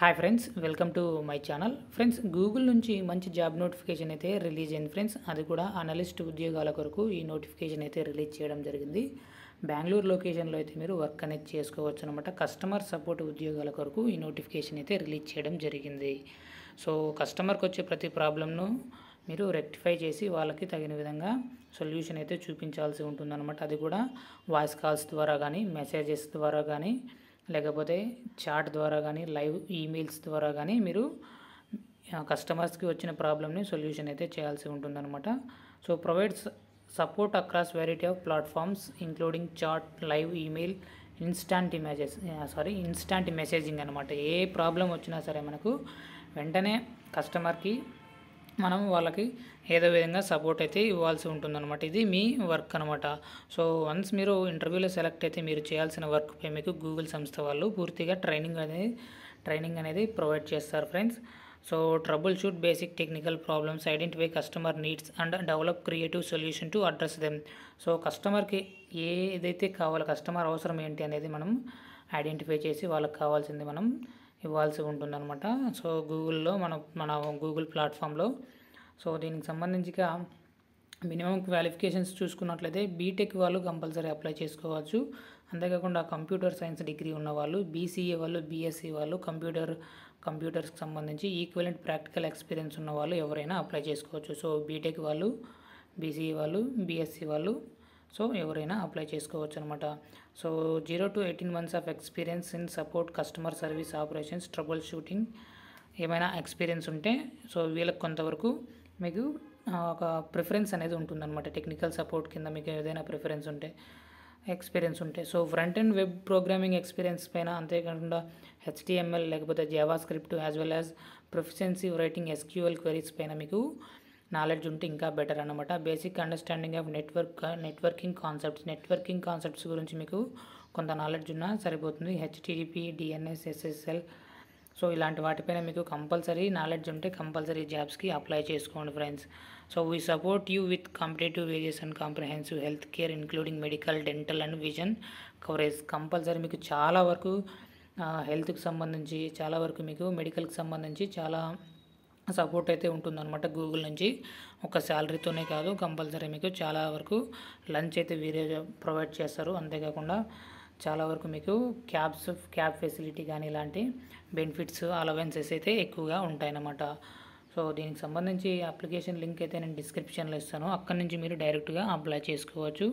hi friends welcome to my channel friends Google నుంచి మంచి job notification అయితే release అయింది ఫ్రెండ్స్ అది కూడా అనలిస్ట్ ఉద్యోగాల కొరకు ఈ నోటిఫికేషన్ అయితే రిలీజ్ చేయడం జరిగింది బెంగళూరు లొకేషన్లో అయితే మీరు వర్క్ అనేది చేసుకోవచ్చు అనమాట కస్టమర్ సపోర్ట్ ఉద్యోగాల కొరకు ఈ నోటిఫికేషన్ అయితే రిలీజ్ చేయడం జరిగింది సో కస్టమర్కి వచ్చే ప్రతి ప్రాబ్లమ్ను మీరు రెక్టిఫై చేసి వాళ్ళకి తగిన విధంగా సొల్యూషన్ అయితే చూపించాల్సి ఉంటుందన్నమాట అది కూడా వాయిస్ కాల్స్ ద్వారా కానీ మెసేజెస్ ద్వారా కానీ లేకపోతే చాట్ ద్వారా కానీ లైవ్ ఈమెయిల్స్ ద్వారా కానీ మీరు కస్టమర్స్కి వచ్చిన ప్రాబ్లమ్ని సొల్యూషన్ అయితే చేయాల్సి ఉంటుందన్నమాట so provides support across variety of platforms including chat live email instant images sorry instant messaging అనమాట ఏ ప్రాబ్లం వచ్చినా సరే మనకు వెంటనే కస్టమర్కి మనం వాళ్ళకి ఏదో విధంగా సపోర్ట్ అయితే ఇవ్వాల్సి ఉంటుంది అనమాట ఇది మీ వర్క్ అనమాట సో వన్స్ మీరు ఇంటర్వ్యూలో సెలెక్ట్ అయితే మీరు చేయాల్సిన వర్క్ మీకు గూగుల్ సంస్థ వాళ్ళు పూర్తిగా ట్రైనింగ్ అనేది ట్రైనింగ్ అనేది ప్రొవైడ్ చేస్తారు friends so troubleshoot basic technical problems identify customer needs and develop creative solution to address them so కస్టమర్కి ఏదైతే కావాలో కస్టమర్ అవసరం ఏంటి అనేది మనం ఐడెంటిఫై చేసి వాళ్ళకి కావాల్సింది మనం ఇవ్వాల్సి ఉంటుందన్నమాట సో గూగుల్లో మన మన గూగుల్ ప్లాట్ఫామ్లో సో దీనికి సంబంధించిగా మినిమం క్వాలిఫికేషన్స్ చూసుకున్నట్లయితే బీటెక్ వాళ్ళు కంపల్సరీ అప్లై చేసుకోవచ్చు అంతేకాకుండా కంప్యూటర్ సైన్స్ డిగ్రీ ఉన్నవాళ్ళు బీసీఏ వాళ్ళు బీఎస్సీ వాళ్ళు కంప్యూటర్ కంప్యూటర్స్కి సంబంధించి ఈక్వలెంట్ ప్రాక్టికల్ ఎక్స్పీరియన్స్ ఉన్న వాళ్ళు ఎవరైనా అప్లై చేసుకోవచ్చు సో బీటెక్ వాళ్ళు బీసీఏ వాళ్ళు బీఎస్సీ వాళ్ళు సో ఎవరైనా అప్లై చేసుకోవచ్చు అనమాట so zero to eighteen months of experience in support customer service operations troubleshooting ఏమైనా ఎక్స్పీరియన్స్ ఉంటే సో వీళ్ళకి కొంతవరకు మీకు ఒక ప్రిఫరెన్స్ అనేది ఉంటుందన్నమాట టెక్నికల్ సపోర్ట్ కింద మీకు ఏదైనా ప్రిఫరెన్స్ ఉంటే ఎక్స్పీరియన్స్ ఉంటే so front end web programming experience పైన అంతేకాకుండా హెచ్డిఎంఎల్ లేకపోతే JavaScript as well as proficiency writing SQL queries పైన మీకు నాలెడ్జ్ ఉంటే ఇంకా బెటర్ అనమాట basic understanding of network networking concepts networking concepts గురించి మీకు కొంత నాలెడ్జ్ ఉన్నా సరిపోతుంది హెచ్టిడిపి డిఎన్ఎస్ ఎస్ఎస్ఎల్ సో ఇలాంటి వాటిపైన మీకు కంపల్సరీ నాలెడ్జ్ ఉంటే కంపల్సరీ జాబ్స్కి అప్లై చేసుకోండి friends so we support you with competitive various and comprehensive health care including medical dental and vision coverage compulsory మీకు చాలా వరకు హెల్త్కి సంబంధించి చాలా వరకు మీకు మెడికల్కి సంబంధించి చాలా సపోర్ట్ అయితే ఉంటుందన్నమాట గూగుల్ నుంచి ఒక శాలరీతోనే కాదు కంపల్సరీ మీకు చాలా వరకు లంచ్ అయితే వీరే ప్రొవైడ్ చేస్తారు అంతేకాకుండా చాలా వరకు మీకు క్యాబ్స్ క్యాబ్ ఫెసిలిటీ కానీ ఇలాంటి బెనిఫిట్స్ అలవెన్సెస్ అయితే ఎక్కువగా ఉంటాయన్నమాట సో దీనికి సంబంధించి అప్లికేషన్ లింక్ అయితే నేను డిస్క్రిప్షన్లో ఇస్తాను అక్కడి నుంచి మీరు డైరెక్ట్గా అప్లై చేసుకోవచ్చు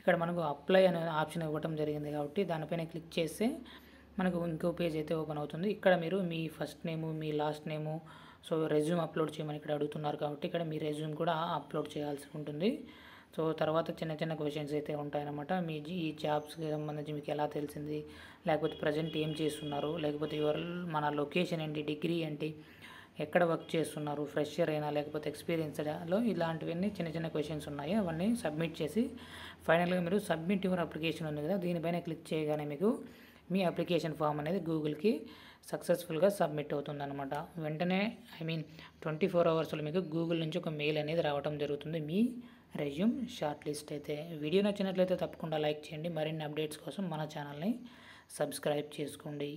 ఇక్కడ మనకు అప్లై అనే ఆప్షన్ ఇవ్వటం జరిగింది కాబట్టి దానిపైన క్లిక్ చేస్తే మనకు ఇంకో పేజ్ అయితే ఓపెన్ అవుతుంది ఇక్కడ మీరు మీ ఫస్ట్ నేము మీ last name so resume upload చేయమని ఇక్కడ అడుగుతున్నారు కాబట్టి ఇక్కడ మీ రెజ్యూమ్ కూడా అప్లోడ్ చేయాల్సి ఉంటుంది సో తర్వాత చిన్న చిన్న క్వశ్చన్స్ అయితే ఉంటాయన్నమాట మీ ఈ జాబ్స్కి సంబంధించి మీకు ఎలా తెలిసింది లేకపోతే ప్రజెంట్ ఏం చేస్తున్నారు లేకపోతే ఎవరు మన లొకేషన్ ఏంటి డిగ్రీ ఏంటి ఎక్కడ వర్క్ చేస్తున్నారు ఫ్రెషర్ అయినా లేకపోతే ఎక్స్పీరియన్స్లో ఇలాంటివన్నీ చిన్న చిన్న క్వశ్చన్స్ ఉన్నాయి అవన్నీ సబ్మిట్ చేసి ఫైనల్గా మీరు సబ్మిట్ యువర్ అప్లికేషన్ ఉంది కదా దీనిపైన క్లిక్ చేయగానే మీకు మీ అప్లికేషన్ ఫామ్ అనేది గూగుల్కి సక్సెస్ఫుల్గా సబ్మిట్ అవుతుందనమాట వెంటనే ఐ మీన్ ట్వంటీ ఫోర్ అవర్స్లో మీకు గూగుల్ నుంచి ఒక మెయిల్ అనేది రావడం జరుగుతుంది మీ రెజ్యూమ్ షార్ట్ లిస్ట్ అయితే వీడియో నచ్చినట్లయితే తప్పకుండా లైక్ చేయండి మరిన్ని అప్డేట్స్ కోసం మన ఛానల్ని సబ్స్క్రైబ్ చేసుకోండి